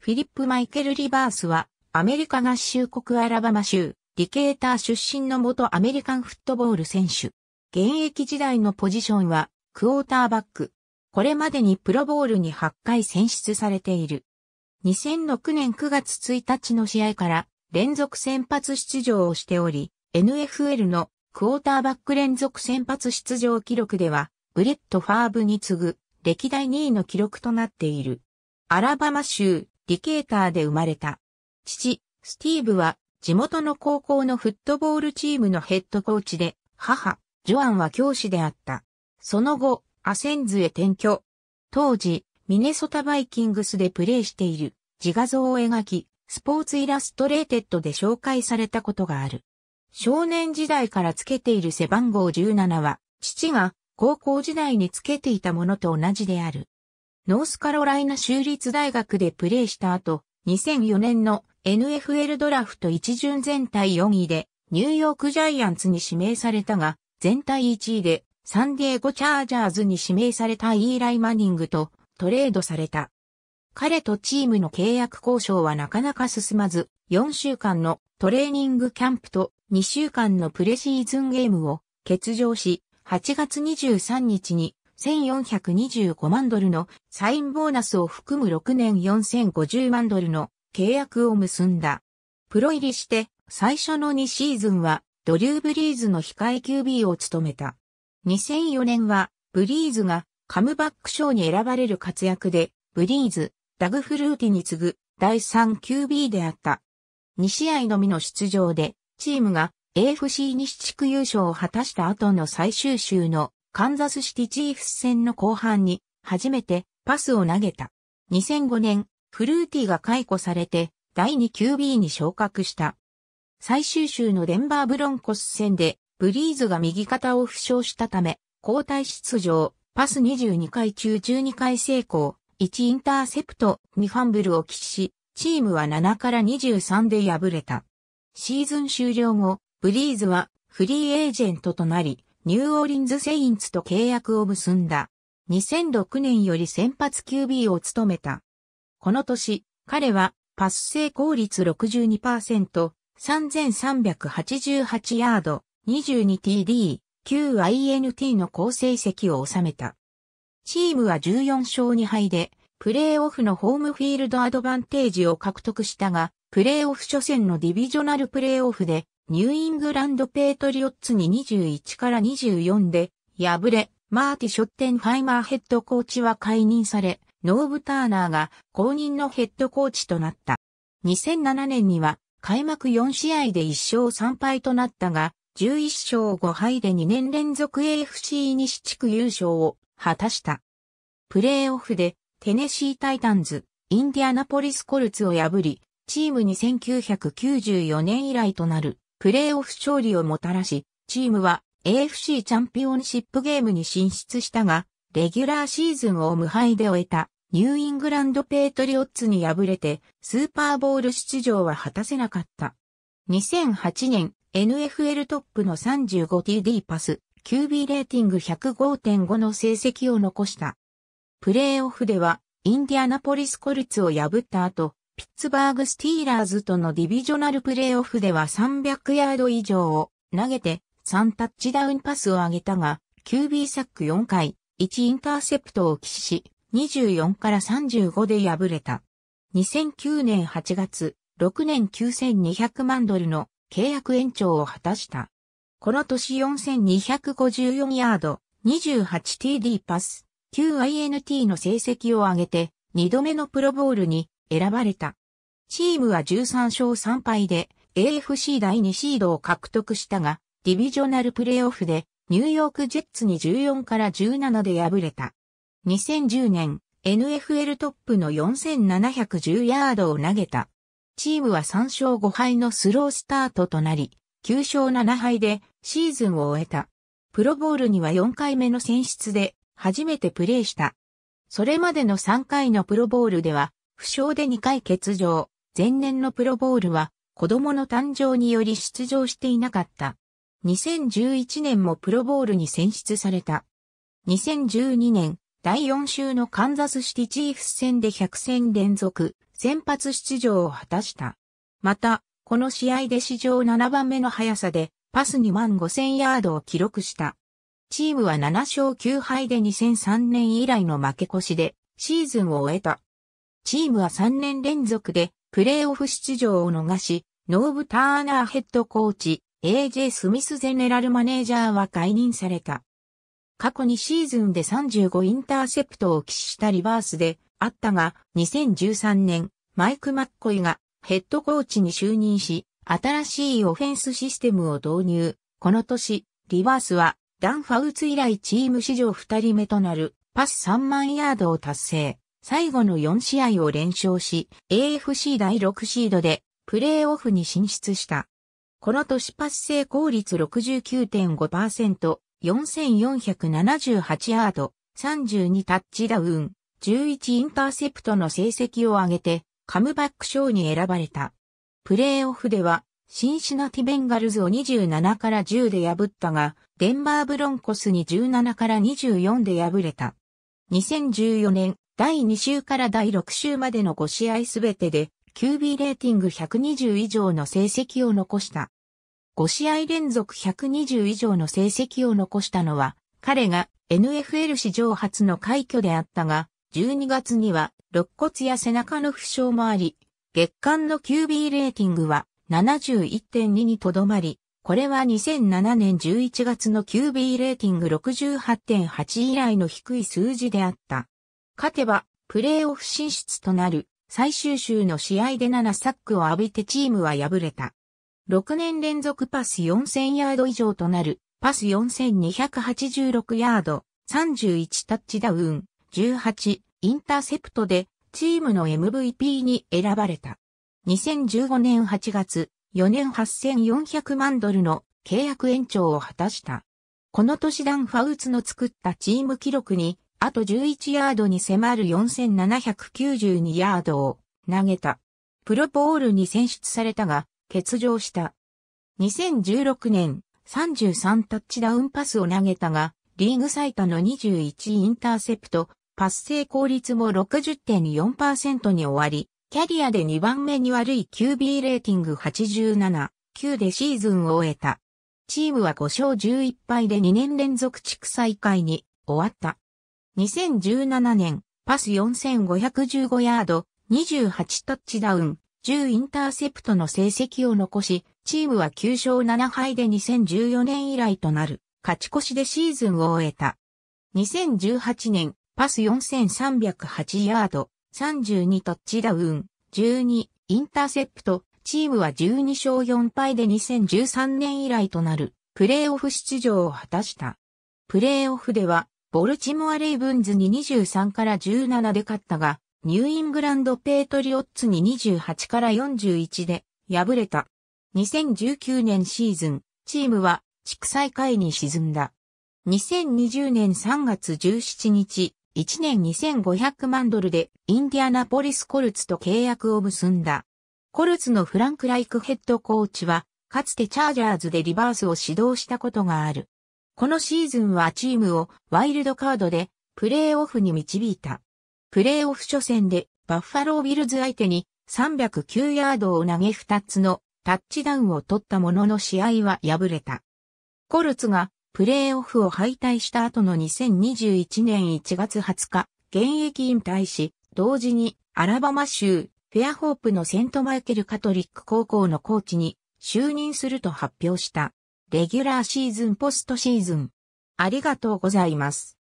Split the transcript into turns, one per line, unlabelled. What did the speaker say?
フィリップ・マイケル・リバースは、アメリカ合衆国アラバマ州、リケーター出身の元アメリカンフットボール選手。現役時代のポジションは、クォーターバック。これまでにプロボールに8回選出されている。2006年9月1日の試合から連続先発出場をしており、NFL のクォーターバック連続先発出場記録では、ブレット・ファーブに次ぐ歴代2位の記録となっている。アラバマ州ディケーターで生まれた。父、スティーブは地元の高校のフットボールチームのヘッドコーチで、母、ジョアンは教師であった。その後、アセンズへ転居。当時、ミネソタバイキングスでプレーしている自画像を描き、スポーツイラストレーテッドで紹介されたことがある。少年時代からつけている背番号17は、父が高校時代につけていたものと同じである。ノースカロライナ州立大学でプレーした後、2004年の NFL ドラフト1巡全体4位で、ニューヨークジャイアンツに指名されたが、全体1位で、サンディエゴチャージャーズに指名されたイーライ・マニングとトレードされた。彼とチームの契約交渉はなかなか進まず、4週間のトレーニングキャンプと2週間のプレシーズンゲームを欠場し、8月23日に1425万ドルのサインボーナスを含む6年4050万ドルの契約を結んだ。プロ入りして最初の2シーズンはドリュー・ブリーズの控え QB を務めた。2004年はブリーズがカムバック賞に選ばれる活躍でブリーズ、ダグ・フルーティに次ぐ第 3QB であった。2試合のみの出場でチームが AFC 西地区優勝を果たした後の最終週のカンザスシティチーフス戦の後半に初めてパスを投げた。2005年、フルーティが解雇されて第 2QB に昇格した。最終週のデンバーブロンコス戦でブリーズが右肩を負傷したため交代出場、パス22回中12回成功、1インターセプト、2ファンブルを喫し、チームは7から23で敗れた。シーズン終了後、ブリーズはフリーエージェントとなり、ニューオーリンズ・セインツと契約を結んだ。2006年より先発 QB を務めた。この年、彼はパス成功率62%、3388ヤード、22TD、9INT の好成績を収めた。チームは14勝2敗で、プレーオフのホームフィールドアドバンテージを獲得したが、プレーオフ初戦のディビジョナルプレーオフでニューイングランドペートリオッツに21から24で敗れ、マーティ・ショッテンファイマーヘッドコーチは解任され、ノーブ・ターナーが公認のヘッドコーチとなった。2007年には開幕4試合で1勝3敗となったが、11勝5敗で2年連続 AFC 西地区優勝を果たした。プレーオフでテネシータイタンズ、インディアナポリスコルツを破り、チームに1994年以来となるプレーオフ勝利をもたらし、チームは AFC チャンピオンシップゲームに進出したが、レギュラーシーズンを無敗で終えたニューイングランドペイトリオッツに敗れてスーパーボール出場は果たせなかった。2008年 NFL トップの 35TD パス、QB レーティング105.5の成績を残した。プレーオフではインディアナポリスコルツを破った後、ピッツバーグスティーラーズとのディビジョナルプレイオフでは300ヤード以上を投げて3タッチダウンパスを上げたが、QB サック4回、1インターセプトを起死し、24から35で敗れた。2009年8月、6年9200万ドルの契約延長を果たした。この年4254ヤード、28TD パス、q i n t の成績を上げて、2度目のプロボールに選ばれた。チームは13勝3敗で AFC 第2シードを獲得したが、ディビジョナルプレーオフでニューヨークジェッツに14から17で敗れた。2010年 NFL トップの4710ヤードを投げた。チームは3勝5敗のスロースタートとなり、9勝7敗でシーズンを終えた。プロボールには4回目の選出で初めてプレーした。それまでの3回のプロボールでは負傷で2回欠場。前年のプロボールは子供の誕生により出場していなかった。2011年もプロボールに選出された。2012年、第4週のカンザスシティチーフス戦で100戦連続、先発出場を果たした。また、この試合で史上7番目の速さで、パス2万5000ヤードを記録した。チームは7勝9敗で2003年以来の負け越しで、シーズンを終えた。チームは3年連続でプレーオフ出場を逃し、ノーブ・ターナーヘッドコーチ、AJ スミスゼネラルマネージャーは解任された。過去2シーズンで35インターセプトを起死したリバースであったが、2013年、マイク・マッコイがヘッドコーチに就任し、新しいオフェンスシステムを導入。この年、リバースはダン・ファウツ以来チーム史上2人目となるパス3万ヤードを達成。最後の4試合を連勝し、AFC 第6シードでプレーオフに進出した。この年パス成功率69.5%、4478アート、32タッチダウン、11インターセプトの成績を上げて、カムバック賞に選ばれた。プレーオフでは、シンシナティベンガルズを27から10で破ったが、デンバーブロンコスに17から24で敗れた。2014年第2週から第6週までの5試合すべてで、QB レーティング120以上の成績を残した。5試合連続120以上の成績を残したのは、彼が NFL 史上初の快挙であったが、12月には肋骨や背中の負傷もあり、月間の QB レーティングは71.2にとどまり、これは2007年11月の QB レーティング68.8以来の低い数字であった。勝てば、プレーオフ進出となる、最終週の試合で7サックを浴びてチームは敗れた。6年連続パス4000ヤード以上となる、パス4286ヤード、31タッチダウン、18、インターセプトで、チームの MVP に選ばれた。2015年8月、4年8400万ドルの契約延長を果たした。この年ダン・ファウツの作ったチーム記録にあと11ヤードに迫る4792ヤードを投げた。プロポールに選出されたが、欠場した。2016年、33タッチダウンパスを投げたが、リーグ最多の21インターセプト、パス成功率も60.4%に終わり、キャリアで2番目に悪い QB レーティング87、9でシーズンを終えた。チームは5勝11敗で2年連続地区再開に終わった。2017年、パス4515ヤード、28タッチダウン、10インターセプトの成績を残し、チームは9勝7敗で2014年以来となる、勝ち越しでシーズンを終えた。2018年、パス4308ヤード、32タッチダウン、12インターセプト、チームは12勝4敗で2013年以来となる、プレーオフ出場を果たした。プレイオフでは、ボルチモア・レイブンズに23から17で勝ったが、ニューイングランド・ペートリオッツに28から41で敗れた。2019年シーズン、チームは地区最下位に沈んだ。2020年3月17日、1年2500万ドルでインディアナポリス・コルツと契約を結んだ。コルツのフランク・ライクヘッドコーチは、かつてチャージャーズでリバースを指導したことがある。このシーズンはチームをワイルドカードでプレーオフに導いた。プレーオフ初戦でバッファロービルズ相手に309ヤードを投げ2つのタッチダウンを取ったものの試合は敗れた。コルツがプレーオフを敗退した後の2021年1月20日、現役引退し、同時にアラバマ州フェアホープのセントマイケルカトリック高校のコーチに就任すると発表した。レギュラーシーズンポストシーズン。ありがとうございます。